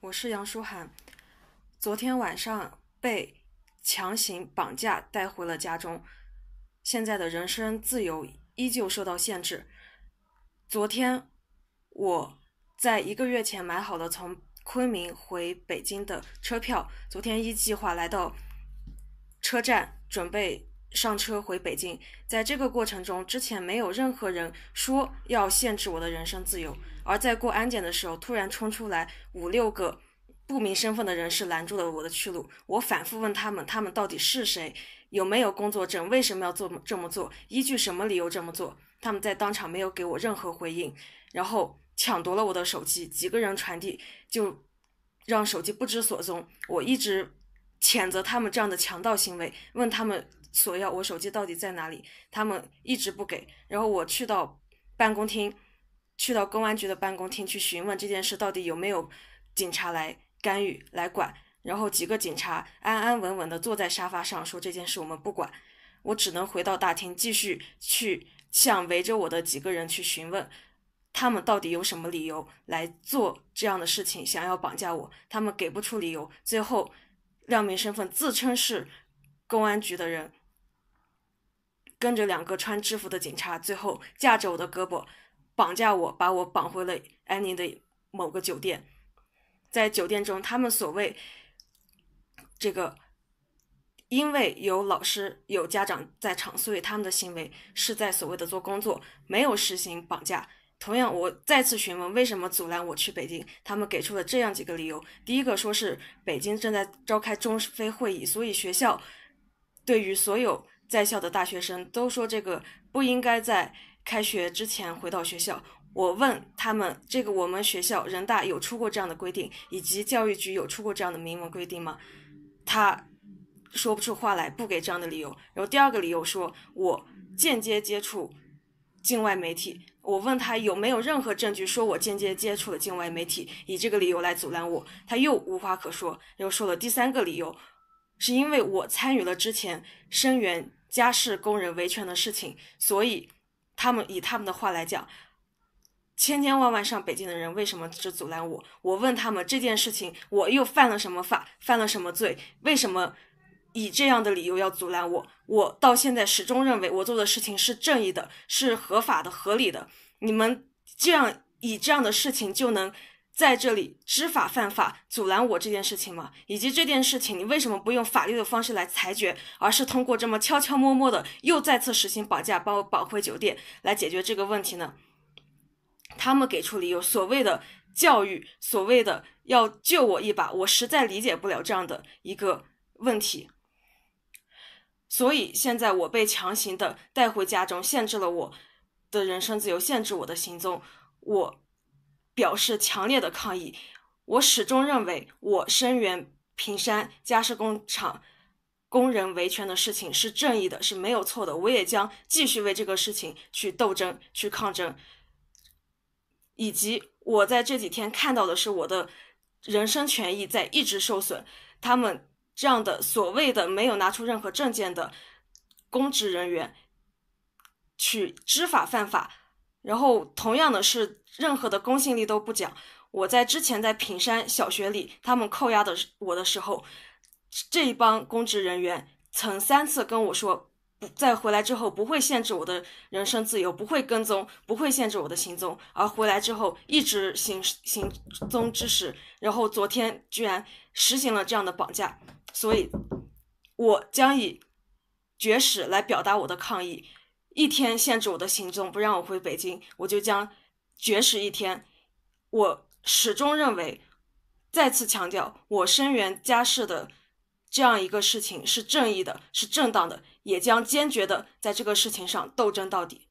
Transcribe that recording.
我是杨舒涵，昨天晚上被强行绑架带回了家中，现在的人身自由依旧受到限制。昨天我在一个月前买好了从昆明回北京的车票，昨天依计划来到车站准备。上车回北京，在这个过程中，之前没有任何人说要限制我的人身自由，而在过安检的时候，突然冲出来五六个不明身份的人士拦住了我的去路。我反复问他们，他们到底是谁，有没有工作证，为什么要做这么做，依据什么理由这么做？他们在当场没有给我任何回应，然后抢夺了我的手机，几个人传递就让手机不知所踪。我一直。谴责他们这样的强盗行为，问他们索要我手机到底在哪里，他们一直不给。然后我去到办公厅，去到公安局的办公厅去询问这件事到底有没有警察来干预来管。然后几个警察安安稳稳地坐在沙发上说这件事我们不管，我只能回到大厅继续去向围着我的几个人去询问，他们到底有什么理由来做这样的事情，想要绑架我？他们给不出理由。最后。亮明身份，自称是公安局的人，跟着两个穿制服的警察，最后架着我的胳膊，绑架我，把我绑回了安宁的某个酒店。在酒店中，他们所谓这个，因为有老师、有家长在场，所以他们的行为是在所谓的做工作，没有实行绑架。同样，我再次询问为什么阻拦我去北京，他们给出了这样几个理由：第一个说是北京正在召开中非会议，所以学校对于所有在校的大学生都说这个不应该在开学之前回到学校。我问他们，这个我们学校人大有出过这样的规定，以及教育局有出过这样的明文规定吗？他说不出话来，不给这样的理由。然后第二个理由说，我间接接触。境外媒体，我问他有没有任何证据说我间接接触了境外媒体，以这个理由来阻拦我，他又无话可说。又说了第三个理由，是因为我参与了之前声援家事工人维权的事情，所以他们以他们的话来讲，千千万万上北京的人为什么只阻拦我？我问他们这件事情，我又犯了什么法，犯了什么罪？为什么？以这样的理由要阻拦我，我到现在始终认为我做的事情是正义的、是合法的、合理的。你们这样以这样的事情就能在这里知法犯法阻拦我这件事情吗？以及这件事情，你为什么不用法律的方式来裁决，而是通过这么悄悄摸摸的又再次实行绑架把我绑回酒店来解决这个问题呢？他们给出理由，所谓的教育，所谓的要救我一把，我实在理解不了这样的一个问题。所以现在我被强行的带回家中，限制了我的人身自由，限制我的行踪。我表示强烈的抗议。我始终认为，我声援平山加设工厂工人维权的事情是正义的，是没有错的。我也将继续为这个事情去斗争、去抗争。以及我在这几天看到的是，我的人身权益在一直受损。他们。这样的所谓的没有拿出任何证件的公职人员，去知法犯法，然后同样的是任何的公信力都不讲。我在之前在平山小学里，他们扣押的我的时候，这一帮公职人员曾三次跟我说，在回来之后不会限制我的人身自由，不会跟踪，不会限制我的行踪。而回来之后一直行行踪之时，然后昨天居然实行了这样的绑架。所以，我将以绝食来表达我的抗议。一天限制我的行踪，不让我回北京，我就将绝食一天。我始终认为，再次强调，我声援家事的这样一个事情是正义的，是正当的，也将坚决的在这个事情上斗争到底。